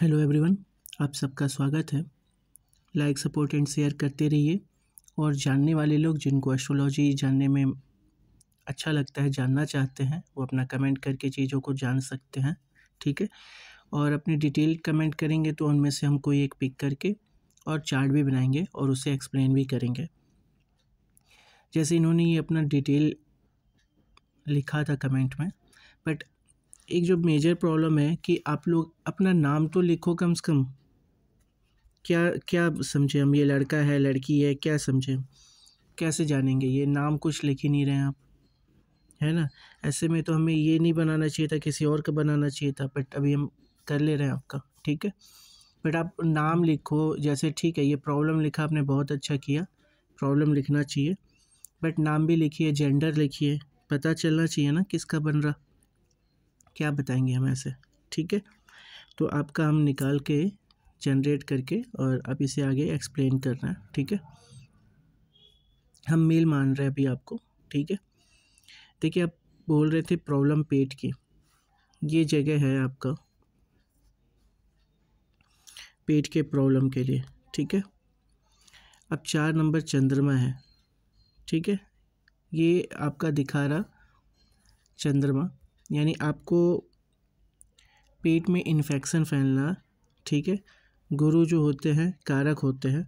hello everyone आप सबका स्वागत है लाइक सपोर्ट एंड शेयर करते रहिए और जानने वाले लोग जिनको एस्ट्रोलॉजी जानने में अच्छा लगता है जानना चाहते हैं वो अपना कमेंट करके चीज़ों को जान सकते हैं ठीक है और अपने डिटेल कमेंट करेंगे तो उनमें से हम कोई एक पिक करके और चार्ट भी बनाएंगे और उसे एक्सप्लेन भी करेंगे जैसे इन्होंने ये अपना डिटेल लिखा था कमेंट में बट एक जो मेजर प्रॉब्लम है कि आप लोग अपना नाम तो लिखो कम से कम क्या क्या समझे हम ये लड़का है लड़की है क्या समझे कैसे जानेंगे ये नाम कुछ लिख ही नहीं रहे आप है ना ऐसे में तो हमें ये नहीं बनाना चाहिए था किसी और का बनाना चाहिए था बट अभी हम कर ले रहे हैं आपका ठीक है बट आप नाम लिखो जैसे ठीक है ये प्रॉब्लम लिखा आपने बहुत अच्छा किया प्रॉब्लम लिखना चाहिए बट नाम भी लिखिए जेंडर लिखिए पता चलना चाहिए ना किसका बन रहा क्या बताएंगे हम ऐसे ठीक है तो आपका हम निकाल के जनरेट करके और अब इसे आगे एक्सप्लेन कर रहे हैं ठीक है हम मेल मान रहे हैं अभी आपको ठीक है देखिए आप बोल रहे थे प्रॉब्लम पेट की ये जगह है आपका पेट के प्रॉब्लम के लिए ठीक है अब चार नंबर चंद्रमा है ठीक है ये आपका दिखा रहा चंद्रमा यानी आपको पेट में इन्फेक्शन फैलना ठीक है गुरु जो होते हैं कारक होते हैं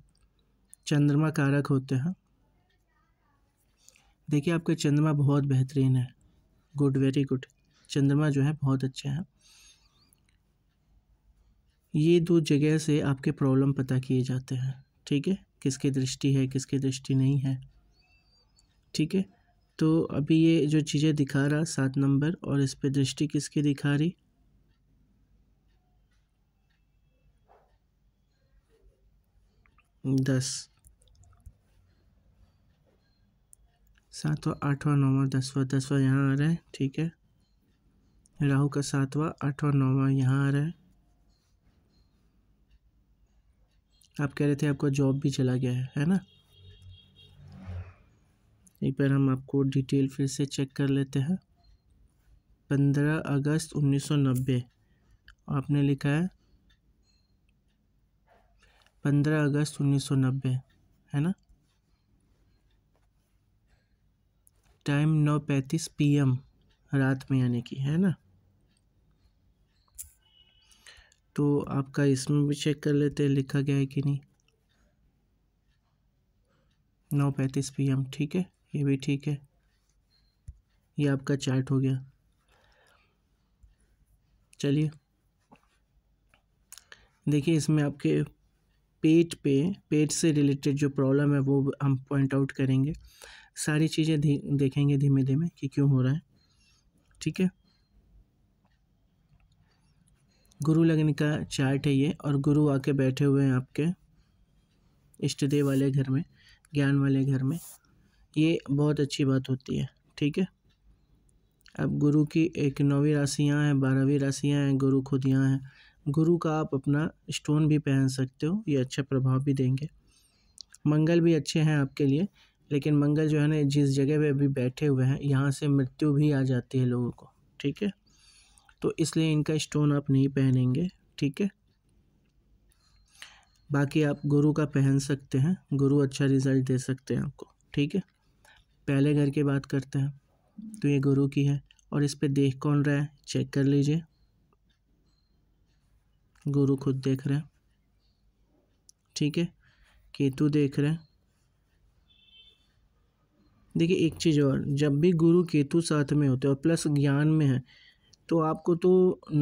चंद्रमा कारक होते हैं देखिए आपका चंद्रमा बहुत बेहतरीन है गुड वेरी गुड चंद्रमा जो है बहुत अच्छा है ये दो जगह से आपके प्रॉब्लम पता किए जाते हैं ठीक है किसकी दृष्टि है किसकी दृष्टि नहीं है ठीक है तो अभी ये जो चीज़ें दिखा रहा सात नंबर और इस पर दृष्टि किसकी दिखा रही दस सातवा आठवा नौवा दसवा दसवा यहाँ आ रहा है ठीक है राहु का सातवा आठवा नौवा यहाँ आ रहा है आप कह रहे थे आपका जॉब भी चला गया है है ना एक बार हम आपको डिटेल फिर से चेक कर लेते हैं पंद्रह अगस्त उन्नीस सौ नब्बे आपने लिखा है पंद्रह अगस्त उन्नीस सौ नब्बे है ना टाइम नौ पैंतीस पी एम रात में यानी कि है ना तो आपका इसमें भी चेक कर लेते हैं लिखा गया है कि नहीं नौ पैंतीस पी एम ठीक है ये भी ठीक है ये आपका चार्ट हो गया चलिए देखिए इसमें आपके पेट पे पेट से रिलेटेड जो प्रॉब्लम है वो हम पॉइंट आउट करेंगे सारी चीज़ें देखेंगे धीमे धीमे कि क्यों हो रहा है ठीक है गुरु लगने का चार्ट है ये और गुरु आके बैठे हुए हैं आपके इष्ट देव वाले घर में ज्ञान वाले घर में ये बहुत अच्छी बात होती है ठीक है अब गुरु की एक नौवीं राशि यहाँ बारहवीं राशि यहाँ गुरु खुद यहाँ हैं गुरु का आप अपना स्टोन भी पहन सकते हो ये अच्छा प्रभाव भी देंगे मंगल भी अच्छे हैं आपके लिए लेकिन मंगल जो है ना जिस जगह पे अभी बैठे हुए हैं यहाँ से मृत्यु भी आ जाती है लोगों को ठीक है तो इसलिए इनका स्टोन आप नहीं पहनेंगे ठीक है बाकी आप गुरु का पहन सकते हैं गुरु अच्छा रिज़ल्ट दे सकते हैं आपको ठीक है पहले घर की बात करते हैं तो ये गुरु की है और इस पे देख कौन रहा है चेक कर लीजिए गुरु खुद देख रहे हैं ठीक है केतु देख रहे हैं देखिए एक चीज़ और जब भी गुरु केतु साथ में होते हैं और प्लस ज्ञान में है तो आपको तो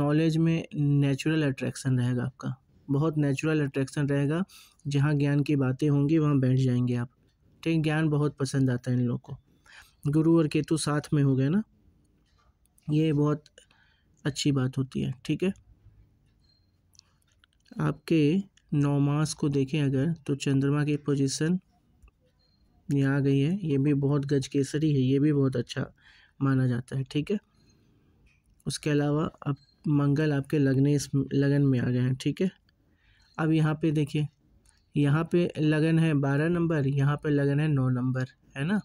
नॉलेज में नेचुरल अट्रैक्शन रहेगा आपका बहुत नेचुरल अट्रैक्शन रहेगा जहाँ ज्ञान की बातें होंगी वहाँ बैठ जाएंगे आप ठीक ज्ञान बहुत पसंद आता है इन लोग को गुरु और केतु साथ में हो गए ना ये बहुत अच्छी बात होती है ठीक है आपके नौ मास को देखें अगर तो चंद्रमा की पोजीशन ये आ गई है ये भी बहुत गज केसरी है ये भी बहुत अच्छा माना जाता है ठीक है उसके अलावा अब मंगल आपके लगने इस लगन में आ गए हैं ठीक है अब यहाँ पे देखिए यहाँ पे लगन है बारह नंबर यहाँ पे लगन है नौ नंबर है ना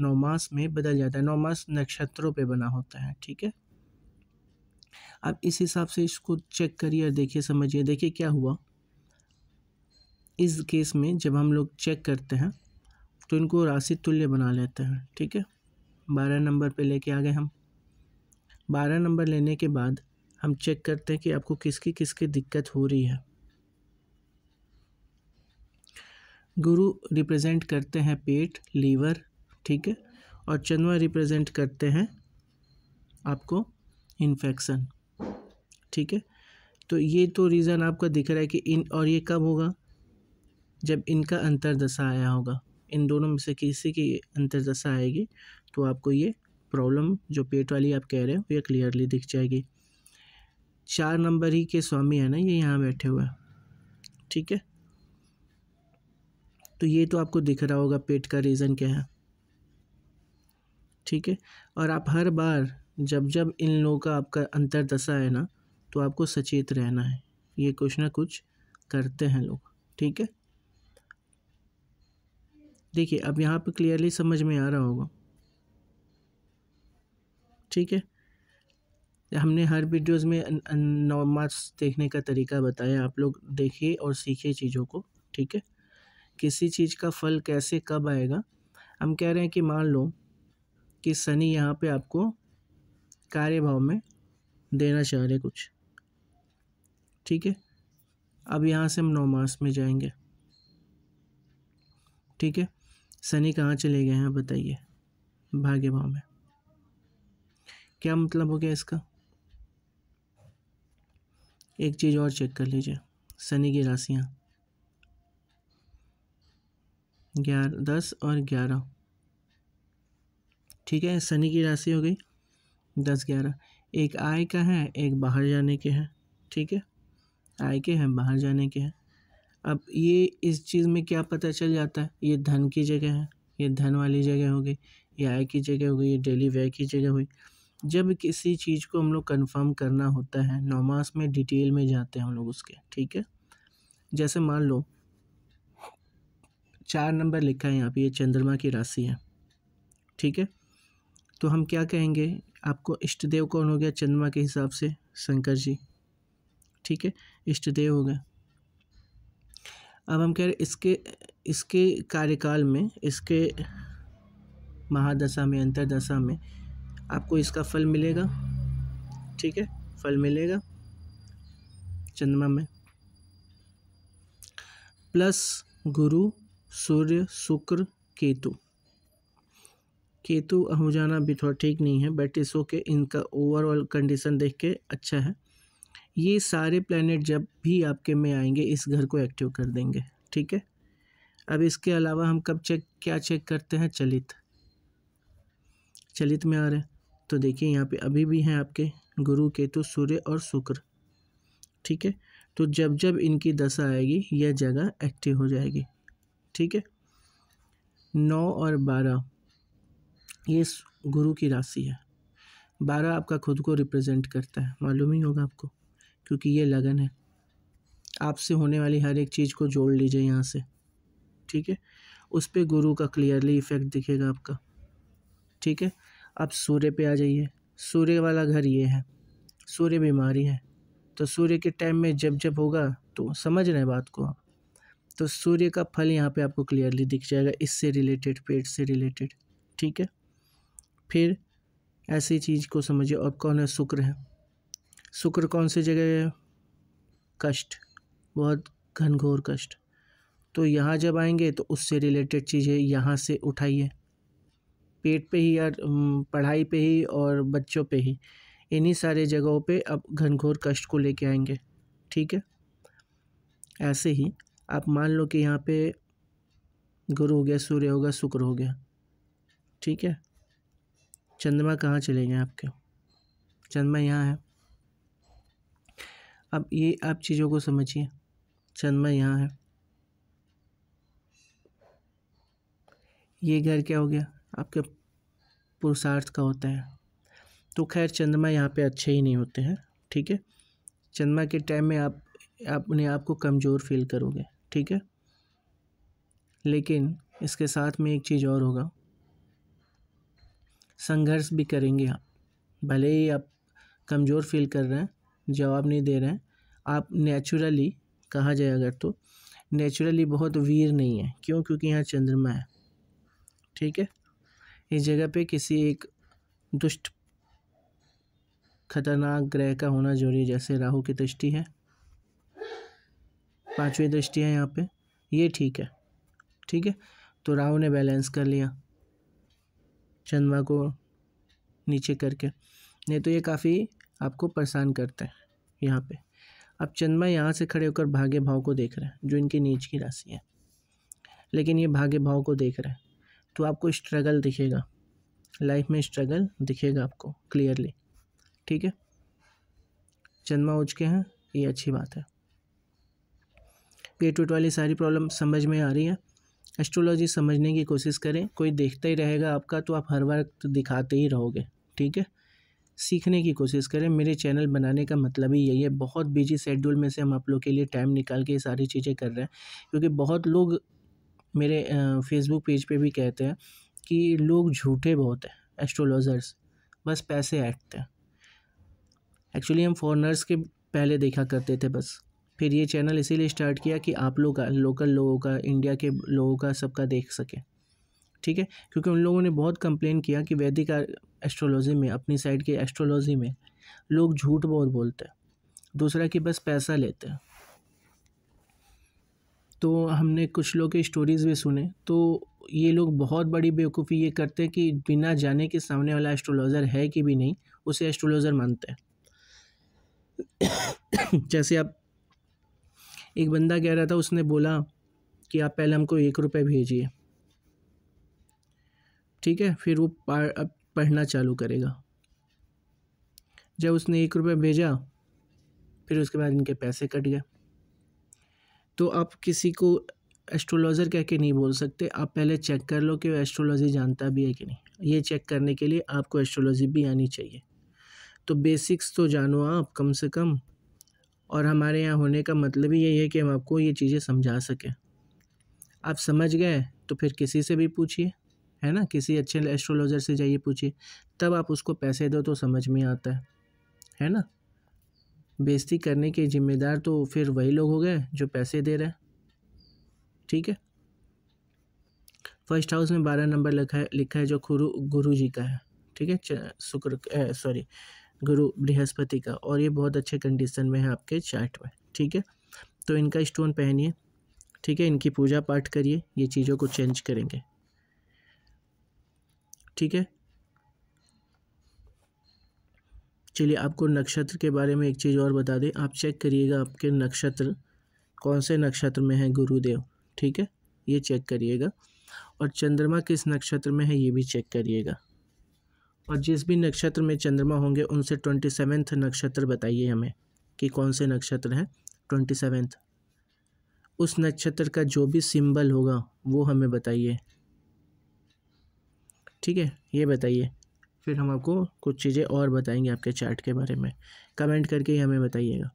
नौमास में बदल जाता है नौमास नक्षत्रों पे बना होता है ठीक है अब इस हिसाब से इसको चेक करिए और देखिए समझिए देखिए क्या हुआ इस केस में जब हम लोग चेक करते हैं तो इनको राशि तुल्य बना लेते हैं ठीक है बारह नंबर पे लेके आ गए हम बारह नंबर लेने के बाद हम चेक करते हैं कि आपको किसकी किसकी दिक्कत हो रही है गुरु रिप्रेजेंट करते हैं पेट लीवर ठीक है और चंद्रमा रिप्रेजेंट करते हैं आपको इन्फेक्शन ठीक है तो ये तो रीज़न आपका दिख रहा है कि इन और ये कब होगा जब इनका अंतरदशा आया होगा इन दोनों में से किसी की अंतरदशा आएगी तो आपको ये प्रॉब्लम जो पेट वाली आप कह रहे हो ये क्लियरली दिख जाएगी चार नंबर ही के स्वामी है ना ये यहाँ बैठे हुए हैं ठीक है तो ये तो आपको दिख रहा होगा पेट का रीज़न क्या है ठीक है और आप हर बार जब जब इन लोगों का आपका अंतरदशा है ना तो आपको सचेत रहना है ये कुछ ना कुछ करते हैं लोग ठीक है देखिए अब यहाँ पर क्लियरली समझ में आ रहा होगा ठीक है हमने हर वीडियोस में नॉर्मास देखने का तरीका बताया आप लोग देखिए और सीखिए चीज़ों को ठीक है किसी चीज़ का फल कैसे कब आएगा हम कह रहे हैं कि मान लो कि शनि यहाँ पे आपको कार्य भाव में देना चाह रहे कुछ ठीक है अब यहाँ से हम नौ मास में जाएंगे ठीक है शनि कहाँ चले गए हैं बताइए भाग्य भाव में क्या मतलब हो गया इसका एक चीज़ और चेक कर लीजिए शनि की राशियाँ ग्यारह दस और ग्यारह ठीक है शनि की राशि हो गई दस ग्यारह एक आय का है एक बाहर जाने के हैं ठीक है आय के हैं बाहर जाने के हैं अब ये इस चीज़ में क्या पता चल जाता है ये धन की जगह है ये धन वाली जगह हो गई ये आय की जगह हो गई ये डेली व्यय की जगह हुई जब किसी चीज़ को हम लोग कन्फर्म करना होता है नौमास में डिटेल में जाते हैं हम लोग उसके ठीक है जैसे मान लो चार नंबर लिखा है यहाँ पे ये चंद्रमा की राशि है ठीक है तो हम क्या कहेंगे आपको इष्ट देव कौन हो गया चंद्रमा के हिसाब से शंकर जी ठीक है इष्ट देव हो गए अब हम कह रहे इसके इसके कार्यकाल में इसके महादशा में अंतरदशा में आपको इसका फल मिलेगा ठीक है फल मिलेगा चंद्रमा में प्लस गुरु सूर्य शुक्र केतु केतु हो जाना भी थोड़ा ठीक नहीं है बट इस ओके इनका ओवरऑल कंडीशन देख के अच्छा है ये सारे प्लानट जब भी आपके में आएंगे इस घर को एक्टिव कर देंगे ठीक है अब इसके अलावा हम कब चेक क्या चेक करते हैं चलित चलित में आ रहे हैं तो देखिए यहाँ पे अभी भी हैं आपके गुरु केतु सूर्य और शुक्र ठीक है तो जब जब इनकी दशा आएगी यह जगह एक्टिव हो जाएगी ठीक है नौ और बारह ये गुरु की राशि है बारह आपका खुद को रिप्रेजेंट करता है मालूम ही होगा आपको क्योंकि ये लगन है आपसे होने वाली हर एक चीज़ को जोड़ लीजिए यहाँ से ठीक है उस पर गुरु का क्लियरली इफ़ेक्ट दिखेगा आपका ठीक है आप सूर्य पे आ जाइए सूर्य वाला घर ये है सूर्य बीमारी है तो सूर्य के टाइम में जब जब होगा तो समझ रहे हैं बात को आप तो सूर्य का फल यहाँ पे आपको क्लियरली दिख जाएगा इससे रिलेटेड पेट से रिलेटेड ठीक है फिर ऐसी चीज़ को समझिए और कौन है शुक्र है शुक्र कौन सी जगह है कष्ट बहुत घनघोर कष्ट तो यहाँ जब आएंगे तो उससे रिलेटेड चीज़ें यहाँ से उठाइए पेट पे ही या पढ़ाई पे ही और बच्चों पे ही इन्हीं सारे जगहों पे अब घनघोर कष्ट को लेके आएंगे ठीक है ऐसे ही आप मान लो कि यहाँ पे गुरु हो गया सूर्य हो गया शुक्र हो गया ठीक है चंद्रमा कहाँ चले गए आपके चंद्रमा यहाँ है अब ये आप चीज़ों को समझिए चंद्रमा यहाँ है ये घर क्या हो गया आपके पुरुषार्थ का होता है तो खैर चंद्रमा यहाँ पे अच्छे ही नहीं होते हैं ठीक है चंद्रमा के टाइम में आप अपने आप को कमज़ोर फील करोगे ठीक है लेकिन इसके साथ में एक चीज़ और होगा संघर्ष भी करेंगे आप भले ही आप कमज़ोर फील कर रहे हैं जवाब नहीं दे रहे हैं आप नेचुरली कहा जाए अगर तो नेचुरली बहुत वीर नहीं है क्यों क्योंकि यहाँ चंद्रमा है ठीक है इस जगह पे किसी एक दुष्ट खतरनाक ग्रह का होना जरूरी जैसे राहु की दृष्टि है पांचवी दृष्टि है यहाँ पे ये ठीक है ठीक है तो राहु ने बैलेंस कर लिया चंद्रमा को नीचे करके नहीं तो ये काफ़ी आपको परेशान करते हैं यहाँ पे अब चंद्रमा यहाँ से खड़े होकर भाग्य भाव को देख रहे हैं जो इनके नीच की राशि है लेकिन ये भाग्य भाव को देख रहे हैं तो आपको स्ट्रगल दिखेगा लाइफ में स्ट्रगल दिखेगा आपको क्लियरली ठीक है चंद्रमा उच के हैं ये अच्छी बात है पेट वेट वाली सारी प्रॉब्लम समझ में आ रही है एस्ट्रोलॉजी समझने की कोशिश करें कोई देखता ही रहेगा आपका तो आप हर वक्त तो दिखाते ही रहोगे ठीक है सीखने की कोशिश करें मेरे चैनल बनाने का मतलब ही यही है बहुत बिजी शेड्यूल में से हम आप लोग के लिए टाइम निकाल के ये सारी चीज़ें कर रहे हैं क्योंकि बहुत लोग मेरे फेसबुक पेज पे भी कहते हैं कि लोग झूठे बहुत हैं एस्ट्रोलॉजर्स बस पैसे ऐटते हैं एक्चुअली हम फॉरनर्स के पहले देखा करते थे बस फिर ये चैनल इसीलिए स्टार्ट किया कि आप लोग का लोकल लोगों का इंडिया के लोगों का सबका देख सकें ठीक है क्योंकि उन लोगों ने बहुत कंप्लेन किया कि वैदिक एस्ट्रोलॉजी में अपनी साइड के एस्ट्रोलॉजी में लोग झूठ बहुत बोलते हैं दूसरा कि बस पैसा लेते हैं तो हमने कुछ लोग के स्टोरीज़ भी सुने तो ये लोग बहुत बड़ी बेवकूफ़ी ये करते हैं कि बिना जाने के सामने वाला एस्ट्रोलॉज़र है कि भी नहीं उसे एस्ट्रोलॉज़र मानते हैं जैसे आप एक बंदा कह रहा था उसने बोला कि आप पहले हमको एक रुपये भेजिए ठीक है फिर वो पढ़ना चालू करेगा जब उसने एक रुपये भेजा फिर उसके बाद इनके पैसे कट गए तो आप किसी को एस्ट्रोलॉज़र कह के नहीं बोल सकते आप पहले चेक कर लो कि एस्ट्रोलॉजी जानता भी है कि नहीं ये चेक करने के लिए आपको एस्ट्रोलॉजी भी आनी चाहिए तो बेसिक्स तो जानो आप कम से कम और हमारे यहाँ होने का मतलब ही यही है कि हम आपको ये चीज़ें समझा सकें आप समझ गए तो फिर किसी से भी पूछिए है ना किसी अच्छे एस्ट्रोलॉजर से जाइए पूछिए तब आप उसको पैसे दो तो समझ में आता है है ना बेइज्जती करने के जिम्मेदार तो फिर वही लोग हो गए जो पैसे दे रहे हैं ठीक है फर्स्ट हाउस में बारह नंबर लिखा है लिखा है जो गुरु गुरु जी का है ठीक है शुक्र सॉरी गुरु बृहस्पति का और ये बहुत अच्छे कंडीशन में है आपके चार्ट में ठीक है तो इनका स्टोन पहनिए ठीक है इनकी पूजा पाठ करिए ये चीज़ों को चेंज करेंगे ठीक है चलिए आपको नक्षत्र के बारे में एक चीज़ और बता दें आप चेक करिएगा आपके नक्षत्र कौन से नक्षत्र में है गुरुदेव ठीक है ये चेक करिएगा और चंद्रमा किस नक्षत्र में है ये भी चेक करिएगा और जिस भी नक्षत्र में चंद्रमा होंगे उनसे ट्वेंटी सेवेंथ नक्षत्र बताइए हमें कि कौन से नक्षत्र हैं ट्वेंटी सेवेंथ उस नक्षत्र का जो भी सिंबल होगा वो हमें बताइए ठीक है ये बताइए फिर हम आपको कुछ चीज़ें और बताएंगे आपके चार्ट के बारे में कमेंट करके ही हमें बताइएगा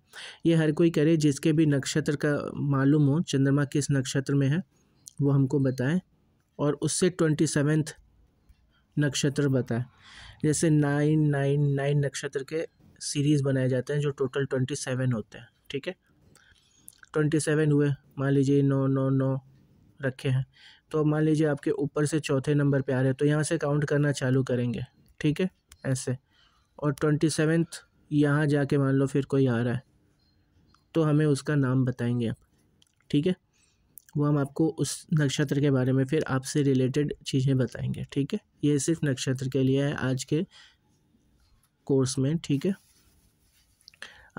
ये हर कोई करे जिसके भी नक्षत्र का मालूम हो चंद्रमा किस नक्षत्र में है वो हमको बताएं और उससे ट्वेंटी सेवेंथ नक्षत्र बताएं जैसे नाइन नाइन नाइन नक्षत्र के सीरीज़ बनाए जाते हैं जो टोटल ट्वेंटी सेवन होते हैं ठीक है ट्वेंटी सेवन हुए मान लीजिए नौ नौ नौ रखे हैं तो अब मान लीजिए आपके ऊपर से चौथे नंबर पे आ रहे हैं तो यहाँ से काउंट करना चालू करेंगे ठीक है ऐसे और ट्वेंटी सेवेंथ यहाँ जाके मान लो फिर कोई आ रहा है तो हमें उसका नाम बताएंगे आप ठीक है वो हम आपको उस नक्षत्र के बारे में फिर आपसे रिलेटेड चीज़ें बताएंगे ठीक है ये सिर्फ नक्षत्र के लिए है आज के कोर्स में ठीक है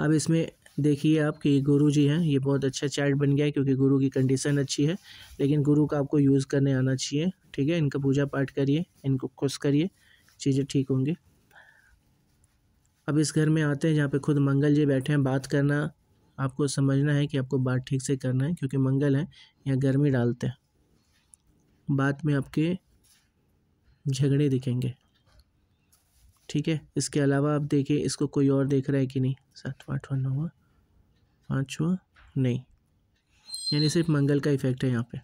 अब इसमें देखिए आप कि गुरु जी हैं ये बहुत अच्छा चार्ट बन गया है क्योंकि गुरु की कंडीशन अच्छी है लेकिन गुरु का आपको यूज़ करने आना चाहिए ठीक है इनका पूजा पाठ करिए इनको खुश करिए चीज़ें ठीक होंगी अब इस घर में आते हैं जहाँ पे खुद मंगल जी बैठे हैं बात करना आपको समझना है कि आपको बात ठीक से करना है क्योंकि मंगल है यहाँ गर्मी डालते हैं बात में आपके झगड़े दिखेंगे ठीक है इसके अलावा आप देखिए इसको कोई और देख रहा है कि नहीं सातवा आठवा नौवा पाँचवा नहीं यानी सिर्फ मंगल का इफेक्ट है यहाँ पे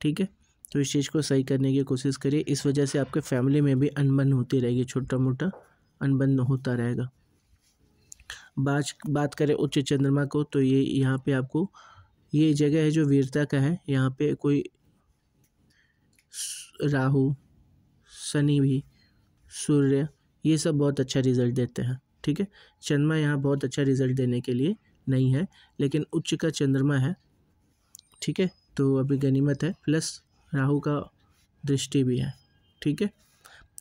ठीक है तो इस चीज़ को सही करने की कोशिश करिए इस वजह से आपके फैमिली में भी अनबन होती रहेगी छोटा मोटा अनबन होता रहेगा बात बात करें उच्च चंद्रमा को तो ये यहाँ पे आपको ये जगह है जो वीरता का है यहाँ पे कोई राहु शनि भी सूर्य ये सब बहुत अच्छा रिजल्ट देते हैं ठीक है चंद्रमा यहाँ बहुत अच्छा रिजल्ट देने के लिए नहीं है लेकिन उच्च का चंद्रमा है ठीक है तो अभी गनीमत है प्लस राहु का दृष्टि भी है ठीक है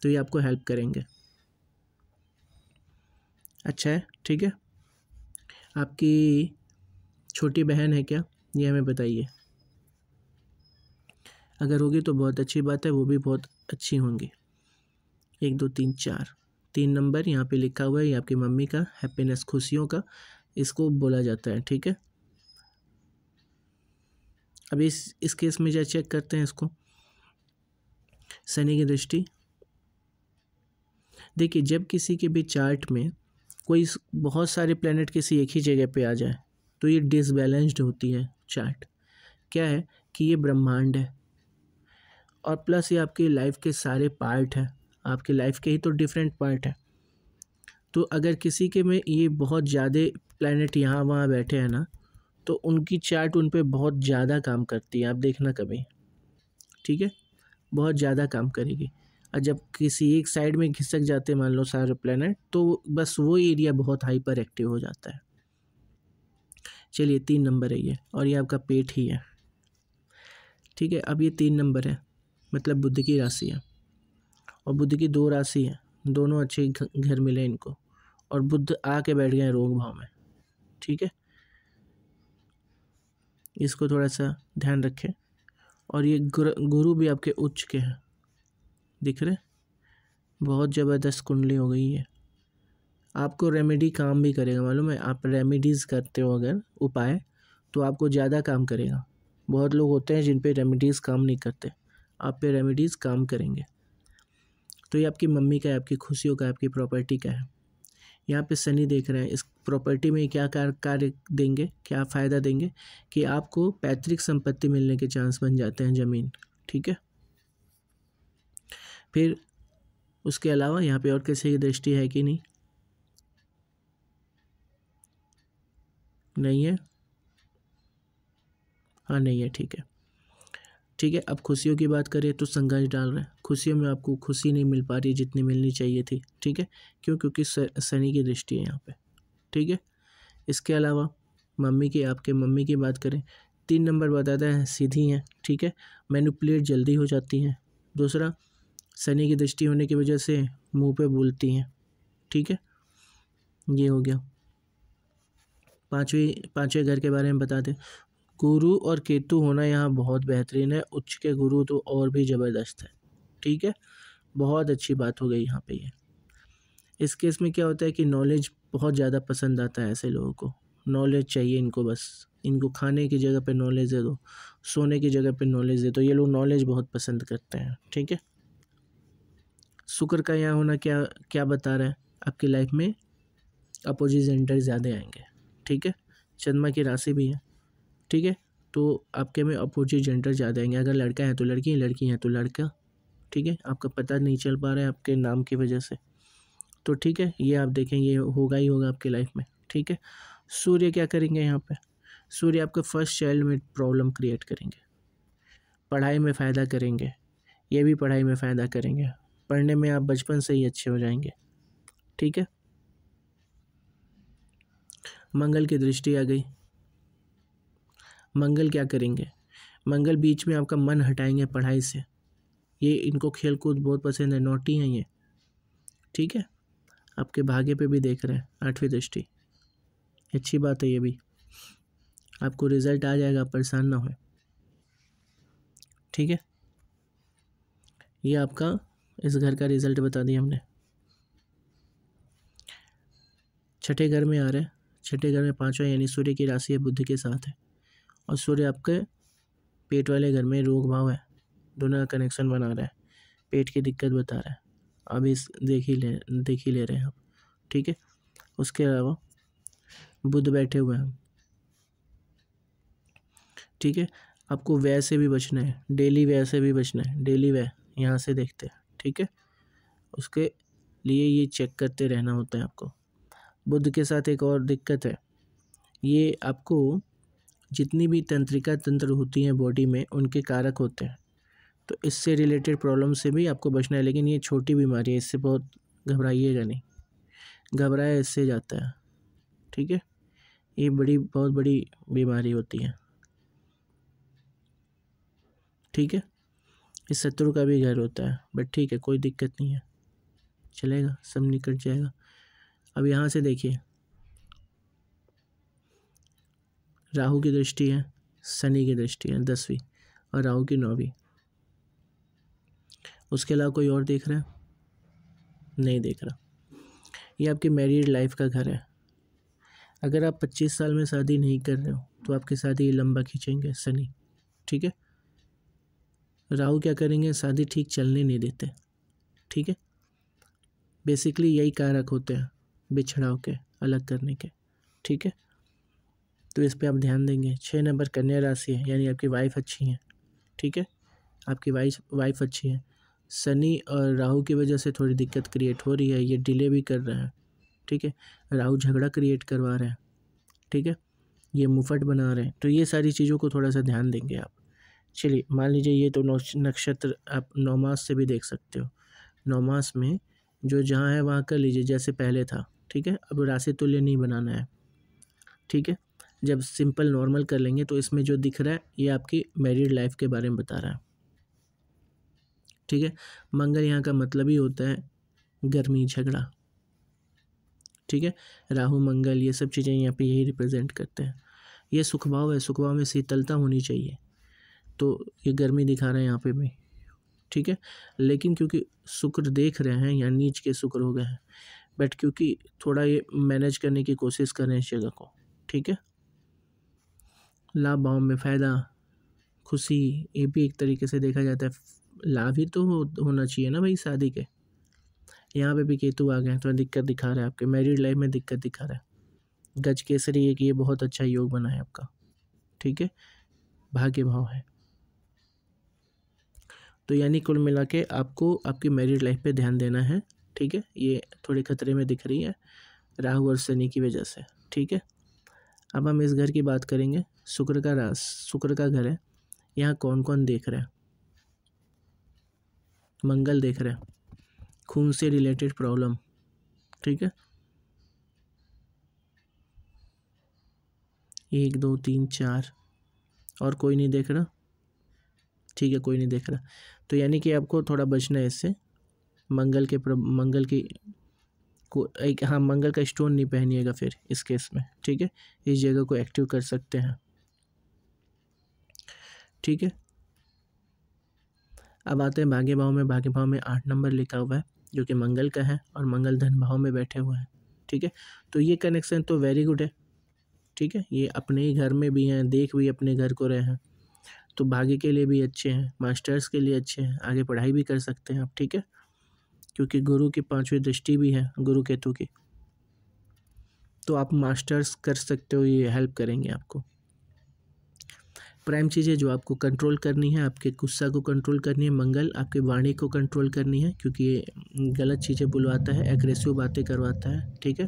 तो ये आपको हेल्प करेंगे अच्छा है ठीक है आपकी छोटी बहन है क्या ये हमें बताइए अगर होगी तो बहुत अच्छी बात है वो भी बहुत अच्छी होंगी एक दो तीन चार तीन नंबर यहाँ पे लिखा हुआ है ये आपकी मम्मी का हैप्पीनेस खुशियों का इसको बोला जाता है ठीक है अब इस इस केस में जो चेक करते हैं इसको शनि की दृष्टि देखिए जब किसी के भी चार्ट में कोई बहुत सारे प्लानट किसी एक ही जगह पे आ जाए तो ये डिसबैलेंस्ड होती है चार्ट क्या है कि ये ब्रह्मांड है और प्लस ये आपके लाइफ के सारे पार्ट हैं आपके लाइफ के ही तो डिफरेंट पार्ट हैं तो अगर किसी के में ये बहुत ज़्यादा प्लानट यहाँ वहाँ बैठे हैं ना तो उनकी चार्ट उन पर बहुत ज़्यादा काम करती है आप देखना कभी ठीक है बहुत ज़्यादा काम करेगी जब किसी एक साइड में घिसक जाते मान लो सारे प्लानट तो बस वो एरिया बहुत हाइपर एक्टिव हो जाता है चलिए तीन नंबर है ये और ये आपका पेट ही है ठीक है अब ये तीन नंबर है मतलब बुद्ध की राशि है और बुद्ध की दो राशि है दोनों अच्छे घर मिले इनको और बुद्ध आके बैठ गए रोग भाव में ठीक है इसको थोड़ा सा ध्यान रखें और ये गुरु भी आपके उच्च के हैं दिख रहे बहुत ज़बरदस्त कुंडली हो गई है आपको रेमेडी काम भी करेगा मालूम है आप रेमेडीज़ करते हो अगर उपाय तो आपको ज़्यादा काम करेगा बहुत लोग होते हैं जिन पे रेमेडीज़ काम नहीं करते आप पे रेमेडीज़ काम करेंगे तो ये आपकी मम्मी का है आपकी खुशियों का आपकी प्रॉपर्टी का है यहाँ पे सनी देख रहे हैं इस प्रॉपर्टी में क्या कार्य देंगे क्या फ़ायदा देंगे कि आपको पैतृक संपत्ति मिलने के चांस बन जाते हैं ज़मीन ठीक है फिर उसके अलावा यहाँ पे और किसी की दृष्टि है कि नहीं नहीं है हाँ नहीं है ठीक है ठीक है अब खुशियों की बात करें तो संघर्ष डाल रहे हैं खुशियों में आपको खुशी नहीं मिल पा रही जितनी मिलनी चाहिए थी ठीक है क्यों क्योंकि शनि की दृष्टि है यहाँ पे ठीक है इसके अलावा मम्मी की आपके मम्मी की बात करें तीन नंबर बताते हैं सीधी हैं ठीक है मैनुपलेट जल्दी हो जाती हैं दूसरा शनि की दृष्टि होने की वजह से मुंह पे बोलती हैं ठीक है ये हो गया पाँचवीं पाँचवें घर के बारे में बता दें गुरु और केतु होना यहाँ बहुत बेहतरीन है उच्च के गुरु तो और भी ज़बरदस्त है ठीक है बहुत अच्छी बात हो गई यहाँ पे ये इस केस में क्या होता है कि नॉलेज बहुत ज़्यादा पसंद आता है ऐसे लोगों को नॉलेज चाहिए इनको बस इनको खाने की जगह पे नॉलेज दे दो सोने की जगह पे नॉलेज दे दो तो ये लोग नॉलेज बहुत पसंद करते हैं ठीक है शुक्र का यहाँ होना क्या क्या बता रहा है आपकी लाइफ में अपोजिट जेंडर ज़्यादा आएंगे ठीक है चंद्रमा की राशि भी है ठीक है तो आपके में अपोजिट जेंडर ज़्यादा आएंगे अगर लड़का है तो लड़की है लड़की है तो लड़का ठीक है आपका पता नहीं चल पा रहा है आपके नाम की वजह से तो ठीक है ये आप देखें ये होगा ही होगा आपकी लाइफ में ठीक है सूर्य क्या करेंगे यहाँ पर सूर्य आपके फर्स्ट चाइल्ड में प्रॉब्लम क्रिएट करेंगे पढ़ाई में फ़ायदा करेंगे ये भी पढ़ाई में फ़ायदा करेंगे पढ़ने में आप बचपन से ही अच्छे हो जाएंगे ठीक है मंगल की दृष्टि आ गई मंगल क्या करेंगे मंगल बीच में आपका मन हटाएंगे पढ़ाई से ये इनको खेल कूद बहुत पसंद है नोटी हैं ये ठीक है आपके भाग्य पे भी देख रहे हैं आठवीं दृष्टि अच्छी बात है ये भी आपको रिजल्ट आ जाएगा परेशान ना हो ठीक है ये आपका इस घर का रिज़ल्ट बता दिया हमने छठे घर में आ रहे हैं छठे घर में पाँचवा यानी सूर्य की राशि है बुद्ध के साथ है और सूर्य आपके पेट वाले घर में रोग भाव है दोनों का कनेक्शन बना रहा है पेट की दिक्कत बता रहा है अब इस देख ही ले देख ही ले रहे हैं हम ठीक है उसके अलावा बुद्ध बैठे हुए हैं ठीक है आपको वैसे से भी बचना है डेली वैसे से भी बचना है डेली वह यहाँ से देखते हैं ठीक है उसके लिए ये चेक करते रहना होता है आपको बुद्ध के साथ एक और दिक्कत है ये आपको जितनी भी तंत्रिका तंत्र होती हैं बॉडी में उनके कारक होते हैं तो इससे रिलेटेड प्रॉब्लम से भी आपको बचना है लेकिन ये छोटी बीमारी है इससे बहुत घबराइएगा नहीं घबराया इससे जाता है ठीक है ये बड़ी बहुत बड़ी बीमारी होती है ठीक है इस शत्रु का भी घर होता है बट ठीक है कोई दिक्कत नहीं है चलेगा सब निकट जाएगा अब यहाँ से देखिए राहु की दृष्टि है शनि की दृष्टि है दसवीं और राहु की नौवीं उसके अलावा कोई और देख रहा है नहीं देख रहा ये आपकी मैरिड लाइफ का घर है अगर आप पच्चीस साल में शादी नहीं कर रहे हो तो आपकी शादी लंबा खींचेंगे सनी ठीक है राहु क्या करेंगे शादी ठीक चलने नहीं देते ठीक है बेसिकली यही कारक होते हैं बिछड़ाव के अलग करने के ठीक है तो इस पर आप ध्यान देंगे छः नंबर कन्या राशि है यानी आपकी वाइफ अच्छी है ठीक है आपकी वाइफ वाइफ अच्छी है शनि और राहु की वजह से थोड़ी दिक्कत क्रिएट हो रही है ये डिले भी कर रहे हैं ठीक है राहु झगड़ा क्रिएट करवा रहे हैं ठीक है ये मुफट बना रहे हैं तो ये सारी चीज़ों को थोड़ा सा ध्यान देंगे आप चलिए मान लीजिए ये तो नक्षत्र आप नौमास से भी देख सकते हो नौमास में जो जहाँ है वहाँ कर लीजिए जैसे पहले था ठीक है अब राशि तुल्य तो नहीं बनाना है ठीक है जब सिंपल नॉर्मल कर लेंगे तो इसमें जो दिख रहा है ये आपकी मैरिड लाइफ के बारे में बता रहा है ठीक है मंगल यहाँ का मतलब ही होता है गर्मी झगड़ा ठीक है राहु मंगल ये सब चीज़ें यहाँ पे यही रिप्रेजेंट करते हैं ये सुखभाव है सुखभाव में शीतलता होनी चाहिए तो ये गर्मी दिखा रहे हैं यहाँ पे भी ठीक है लेकिन क्योंकि शुक्र देख रहे हैं या नीच के शुक्र हो गए हैं बट क्योंकि थोड़ा ये मैनेज करने की कोशिश कर रहे हैं इस जगह को ठीक है लाभ भाव में फ़ायदा खुशी ये भी एक तरीके से देखा जाता है लाभ ही तो हो, होना चाहिए ना भाई शादी के यहाँ पे भी केतु आ गए हैं तो दिक्कत दिखा रहे हैं आपके मैरिड लाइफ में दिक्कत दिखा रहा है गज केसरी एक ये बहुत अच्छा योग बना है आपका ठीक है भाग्य भाव है तो यानी कुल मिला के आपको आपकी मैरिड लाइफ पे ध्यान देना है ठीक है ये थोड़े खतरे में दिख रही है राहु और शनि की वजह से ठीक है अब हम इस घर की बात करेंगे शुक्र का रास शुक्र का घर है यहाँ कौन कौन देख रहे हैं मंगल देख रहे हैं खून से रिलेटेड प्रॉब्लम ठीक है एक दो तीन चार और कोई नहीं देख रहा ठीक है कोई नहीं देख रहा तो यानी कि आपको थोड़ा बचना है इससे मंगल के प्र मंगल की को एक हाँ मंगल का स्टोन नहीं पहनिएगा फिर इस केस में ठीक है इस जगह को एक्टिव कर सकते हैं ठीक है अब आते हैं भाग्य भाव में भाग्य भाव में आठ नंबर लिखा हुआ है जो कि मंगल का है और मंगल धन भाव में बैठे हुए हैं ठीक है तो ये कनेक्शन तो वेरी गुड है ठीक है ये अपने ही घर में भी हैं देख भी अपने घर को रहे हैं तो भाग्य के लिए भी अच्छे हैं मास्टर्स के लिए अच्छे हैं आगे पढ़ाई भी कर सकते हैं आप ठीक है क्योंकि गुरु की पांचवी दृष्टि भी है गुरु केतु की तो आप मास्टर्स कर सकते हो ये हेल्प करेंगे आपको प्राइम चीज़ें जो आपको कंट्रोल करनी है आपके गुस्सा को कंट्रोल करनी है मंगल आपके वाणी को कंट्रोल करनी है क्योंकि ये गलत चीज़ें बुलवाता है एग्रेसिव बातें करवाता है ठीक है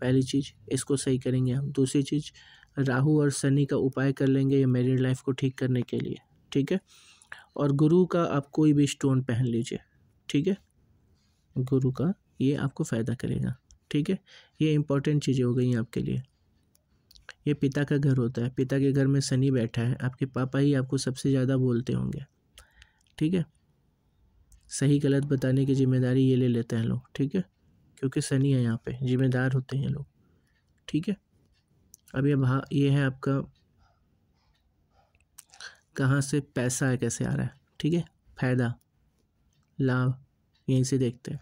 पहली चीज़ इसको सही करेंगे हम दूसरी चीज़ राहु और शनि का उपाय कर लेंगे ये मेरिड लाइफ को ठीक करने के लिए ठीक है और गुरु का आप कोई भी स्टोन पहन लीजिए ठीक है गुरु का ये आपको फ़ायदा करेगा ठीक है ये इंपॉर्टेंट चीज़ें हो गई हैं आपके लिए ये पिता का घर होता है पिता के घर में शनि बैठा है आपके पापा ही आपको सबसे ज़्यादा बोलते होंगे ठीक है सही गलत बताने की जिम्मेदारी ये ले लेते हैं लोग ठीक है क्योंकि शनि है यहाँ पे जिम्मेदार होते हैं लोग ठीक है अब ये हाँ, भा ये है आपका कहाँ से पैसा है कैसे आ रहा है ठीक है फ़ायदा लाभ यहीं से देखते हैं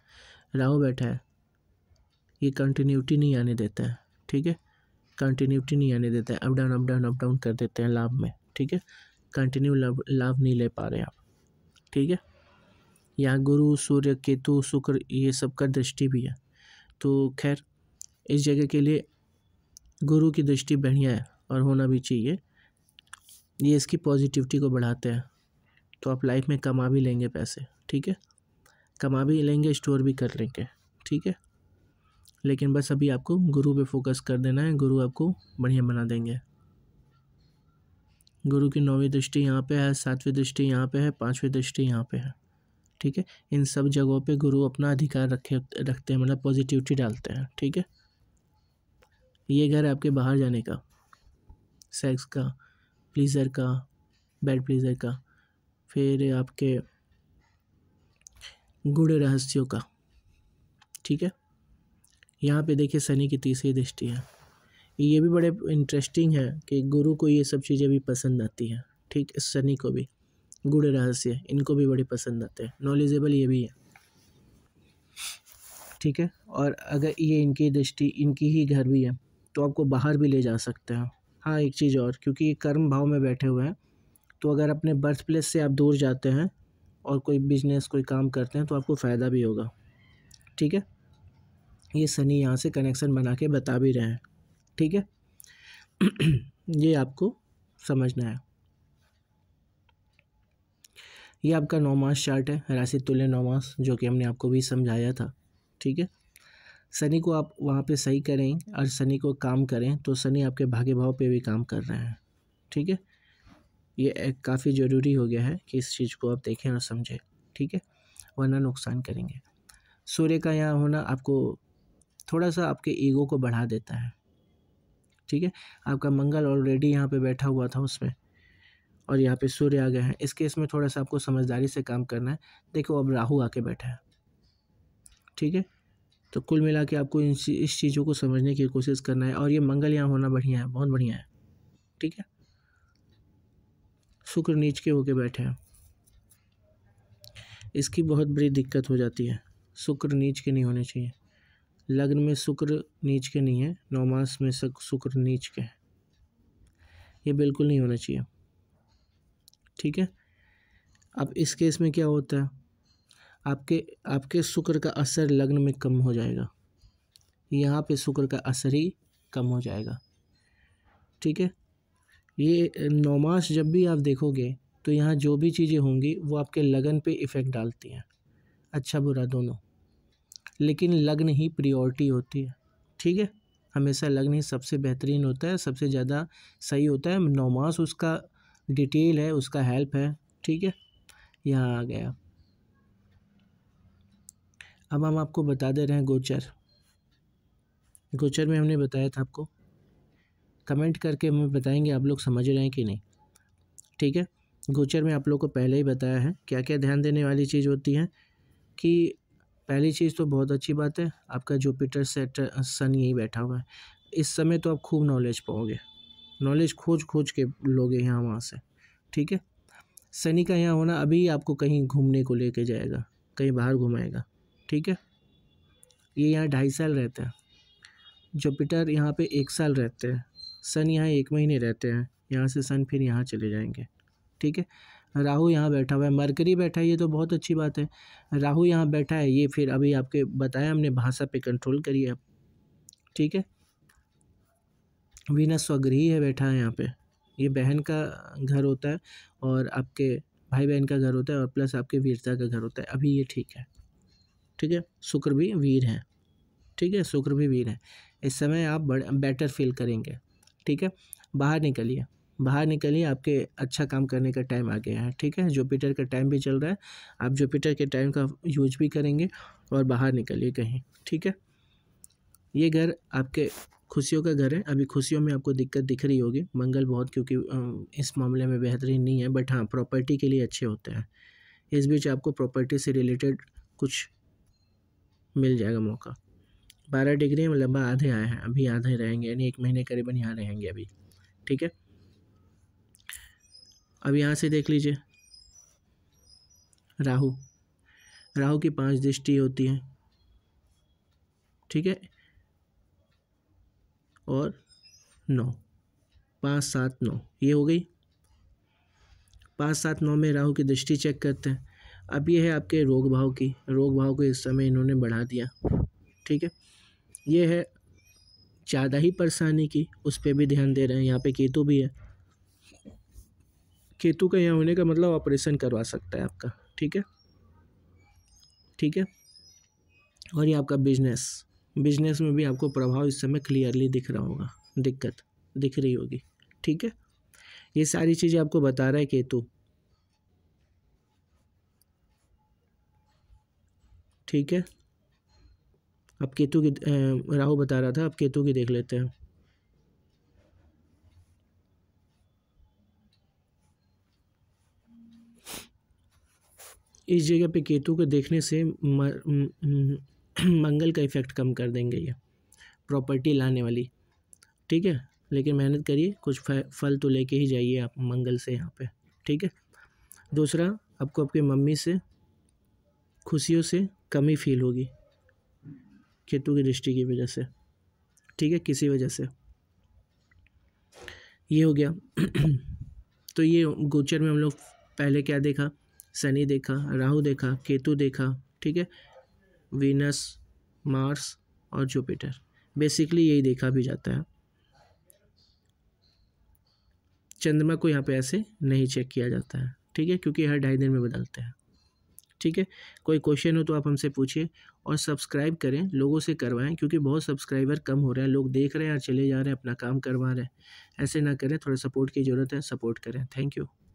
राहु बैठा है ये कंटिन्यूटी नहीं आने देता है ठीक है कंटिन्यूटी नहीं आने देता है up down up down up down कर देते हैं लाभ में ठीक है कंटिन्यू लाभ लाभ नहीं ले पा रहे आप ठीक है यहाँ गुरु सूर्य केतु शुक्र ये सब का दृष्टि भी है तो खैर इस जगह के लिए गुरु की दृष्टि बढ़िया है और होना भी चाहिए ये इसकी पॉजिटिविटी को बढ़ाते हैं तो आप लाइफ में कमा भी लेंगे पैसे ठीक है कमा भी लेंगे स्टोर भी कर लेंगे ठीक है लेकिन बस अभी आपको गुरु पे फोकस कर देना है गुरु आपको बढ़िया बना देंगे गुरु की नौवीं दृष्टि यहाँ पे है सातवीं दृष्टि यहाँ पे है पाँचवीं दृष्टि यहाँ पे है ठीक है इन सब जगहों पे गुरु अपना अधिकार रखे रखते हैं मतलब पॉजिटिविटी डालते हैं ठीक है ये घर है आपके बाहर जाने का सेक्स का प्लीज़र का बेड प्लीज़र का फिर आपके गुड़ रहस्यों का ठीक है यहाँ पे देखिए शनि की तीसरी दृष्टि है ये भी बड़े इंटरेस्टिंग है कि गुरु को ये सब चीज़ें भी पसंद आती हैं ठीक शनि को भी गुड़ रहस्य इनको भी बड़े पसंद आते हैं नॉलेजेबल ये भी है ठीक है और अगर ये इनकी दृष्टि इनकी ही घर भी है तो आपको बाहर भी ले जा सकते हैं हाँ एक चीज़ और क्योंकि ये कर्म भाव में बैठे हुए हैं तो अगर अपने बर्थ प्लेस से आप दूर जाते हैं और कोई बिजनेस कोई काम करते हैं तो आपको फ़ायदा भी होगा ठीक है ये सनी यहाँ से कनेक्शन बना के बता भी रहे हैं ठीक है ये आपको समझना है ये आपका नौमास चार्ट है राशि तुल्य नौमास जो कि हमने आपको भी समझाया था ठीक है शनि को आप वहाँ पे सही करें और शनि को काम करें तो शनि आपके भाग्य भाव पे भी काम कर रहे हैं ठीक है ये काफ़ी ज़रूरी हो गया है कि इस चीज़ को आप देखें और समझें ठीक है वरना नुकसान करेंगे सूर्य का यहाँ होना आपको थोड़ा सा आपके ईगो को बढ़ा देता है ठीक है आपका मंगल ऑलरेडी यहाँ पे बैठा हुआ था उसमें और यहाँ पे सूर्य आ गया है इस केस में थोड़ा सा आपको समझदारी से काम करना है देखो अब राहु आके बैठा है ठीक है तो कुल मिला के आपको इन इस चीज़ों को समझने की कोशिश करना है और ये मंगल यहाँ होना बढ़िया है बहुत बढ़िया है ठीक है शुक्र नीच के होके बैठे हैं इसकी बहुत बड़ी दिक्कत हो जाती है शुक्र नीच के नहीं होने चाहिए लग्न में शुक्र नीच के नहीं है नौमास में शुक्र नीच के हैं ये बिल्कुल नहीं होना चाहिए ठीक है अब इस केस में क्या होता है आपके आपके शुक्र का असर लग्न में कम हो जाएगा यहाँ पे शुक्र का असर ही कम हो जाएगा ठीक है ये नौमास जब भी आप देखोगे तो यहाँ जो भी चीज़ें होंगी वो आपके लगन पे इफ़ेक्ट डालती हैं अच्छा बुरा दोनों लेकिन लग्न ही प्रियोरिटी होती है ठीक है हमेशा लग्न ही सबसे बेहतरीन होता है सबसे ज़्यादा सही होता है नौमास उसका डिटेल है उसका हेल्प है ठीक है यहाँ आ गया अब हम आपको बता दे रहे हैं गोचर गोचर में हमने बताया था आपको कमेंट करके हमें बताएंगे आप लोग समझ रहे हैं कि नहीं ठीक है गोचर में आप लोग को पहले ही बताया है क्या क्या ध्यान देने वाली चीज़ होती है कि पहली चीज़ तो बहुत अच्छी बात है आपका जुपिटर सेट सन यहीं बैठा हुआ है इस समय तो आप खूब नॉलेज पाओगे नॉलेज खोज खोज के लोगे यहाँ वहाँ से ठीक है शनि का यहाँ होना अभी आपको कहीं घूमने को लेके जाएगा कहीं बाहर घुमाएगा ठीक है ये यहाँ ढाई साल रहते हैं जुपिटर यहाँ पे एक साल रहते हैं सन यहाँ एक महीने रहते हैं यहाँ से सन फिर यहाँ चले जाएंगे ठीक है राहु यहाँ बैठा हुआ है मरकरी बैठा है ये तो बहुत अच्छी बात है राहु यहाँ बैठा है ये फिर अभी आपके बताया हमने भाषा पे कंट्रोल करिए आप ठीक है वीनस स्वगृही है बैठा है यहाँ पर ये बहन का घर होता है और आपके भाई बहन का घर होता है और प्लस आपके वीरता का घर होता है अभी ये ठीक है ठीक है शुक्र भी वीर हैं ठीक है शुक्र भी वीर हैं इस समय आप बेटर फील करेंगे ठीक है बाहर निकलिए बाहर निकलिए आपके अच्छा काम करने का टाइम आ गया है ठीक है जुपिटर का टाइम भी चल रहा है आप जुपिटर के टाइम का यूज भी करेंगे और बाहर निकलिए कहीं ठीक है ये घर आपके खुशियों का घर है अभी खुशियों में आपको दिक्कत दिख रही होगी मंगल बहुत क्योंकि इस मामले में बेहतरीन नहीं है बट हाँ प्रॉपर्टी के लिए अच्छे होते हैं इस बीच आपको प्रॉपर्टी से रिलेटेड कुछ मिल जाएगा मौका बारह डिग्री में लंबा आधे आए हैं अभी आधे रहेंगे यानी एक महीने करीबन यहाँ रहेंगे अभी ठीक है अब यहाँ से देख लीजिए राहु राहु की पांच दृष्टि होती है ठीक है और नौ पाँच सात नौ ये हो गई पाँच सात नौ में राहु की दृष्टि चेक करते हैं अब ये है आपके रोग भाव की रोग भाव को इस समय इन्होंने बढ़ा दिया ठीक है ये है ज़्यादा ही परेशानी की उस पर भी ध्यान दे रहे हैं यहाँ पे केतु भी है केतु का यहाँ होने का मतलब ऑपरेशन करवा सकता है आपका ठीक है ठीक है और ये आपका बिजनेस बिजनेस में भी आपको प्रभाव इस समय क्लियरली दिख रहा होगा दिक्कत दिख रही होगी ठीक है ये सारी चीज़ें आपको बता रहा है केतु ठीक है अब केतु की राहु बता रहा था अब केतु की देख लेते हैं इस जगह पे केतु को देखने से मंगल का इफ़ेक्ट कम कर देंगे ये प्रॉपर्टी लाने वाली ठीक है लेकिन मेहनत करिए कुछ फल तो लेके ही जाइए आप मंगल से यहाँ पे ठीक है दूसरा आपको आपकी मम्मी से खुशियों से कमी फील होगी केतु की दृष्टि की वजह से ठीक है किसी वजह से ये हो गया तो ये गोचर में हम लोग पहले क्या देखा शनि देखा राहु देखा केतु देखा ठीक है वीनस मार्स और जुपिटर बेसिकली यही देखा भी जाता है चंद्रमा को यहाँ पे ऐसे नहीं चेक किया जाता है ठीक है क्योंकि हर ढाई दिन में बदलते हैं ठीक है कोई क्वेश्चन हो तो आप हमसे पूछिए और सब्सक्राइब करें लोगों से करवाएं क्योंकि बहुत सब्सक्राइबर कम हो रहे हैं लोग देख रहे हैं और चले जा रहे हैं अपना काम करवा रहे हैं ऐसे ना करें थोड़ा सपोर्ट की ज़रूरत है सपोर्ट करें थैंक यू